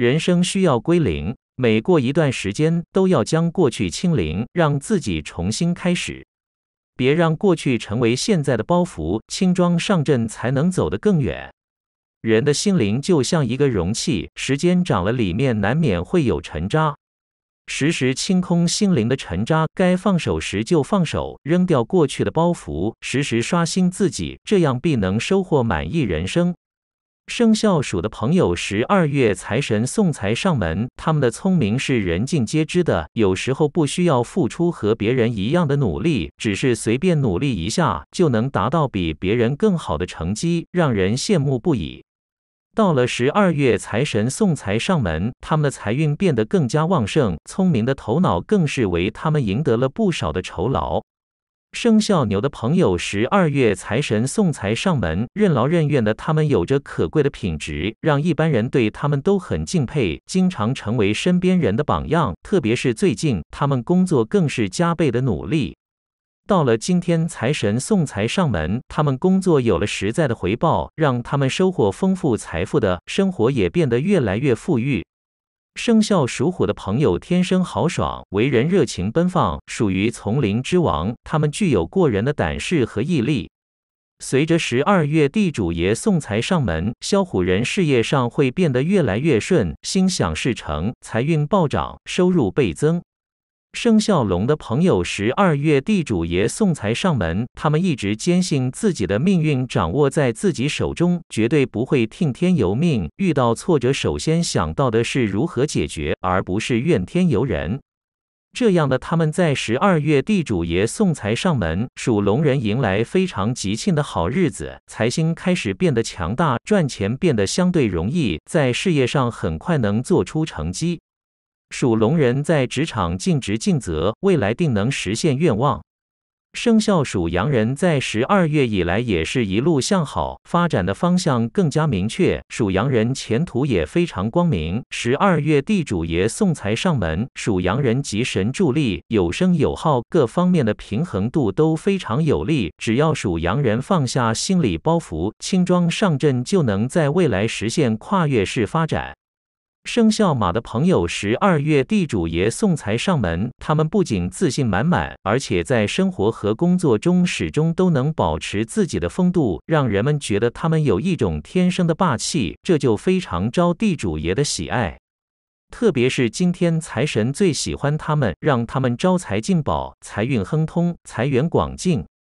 人生需要归零，每过一段时间都要将过去清零，让自己重新开始。别让过去成为现在的包袱，轻装上阵才能走得更远。人的心灵就像一个容器，时间长了，里面难免会有尘渣。时时清空心灵的尘渣，该放手时就放手，扔掉过去的包袱，时时刷新自己，这样必能收获满意人生。生肖鼠的朋友，十二月财神送财上门，他们的聪明是人尽皆知的。有时候不需要付出和别人一样的努力，只是随便努力一下就能达到比别人更好的成绩，让人羡慕不已。到了十二月，财神送财上门，他们的财运变得更加旺盛，聪明的头脑更是为他们赢得了不少的酬劳。生肖牛的朋友，十二月财神送财上门。任劳任怨的他们有着可贵的品质，让一般人对他们都很敬佩，经常成为身边人的榜样。特别是最近，他们工作更是加倍的努力。到了今天，财神送财上门，他们工作有了实在的回报，让他们收获丰富财富的生活也变得越来越富裕。生肖属虎的朋友天生豪爽，为人热情奔放，属于丛林之王。他们具有过人的胆识和毅力。随着十二月地主爷送财上门，肖虎人事业上会变得越来越顺，心想事成，财运暴涨，收入倍增。生肖龙的朋友，十二月地主爷送财上门。他们一直坚信自己的命运掌握在自己手中，绝对不会听天由命。遇到挫折，首先想到的是如何解决，而不是怨天尤人。这样的他们，在十二月地主爷送财上门，属龙人迎来非常吉庆的好日子，财星开始变得强大，赚钱变得相对容易，在事业上很快能做出成绩。属龙人在职场尽职尽责，未来定能实现愿望。生肖属羊人在十二月以来也是一路向好，发展的方向更加明确，属羊人前途也非常光明。十二月地主爷送财上门，属羊人吉神助力，有声有好，各方面的平衡度都非常有利。只要属羊人放下心理包袱，轻装上阵，就能在未来实现跨越式发展。生肖马的朋友，十二月地主爷送财上门。他们不仅自信满满，而且在生活和工作中始终都能保持自己的风度，让人们觉得他们有一种天生的霸气，这就非常招地主爷的喜爱。特别是今天财神最喜欢他们，让他们招财进宝，财运亨通，财源广进。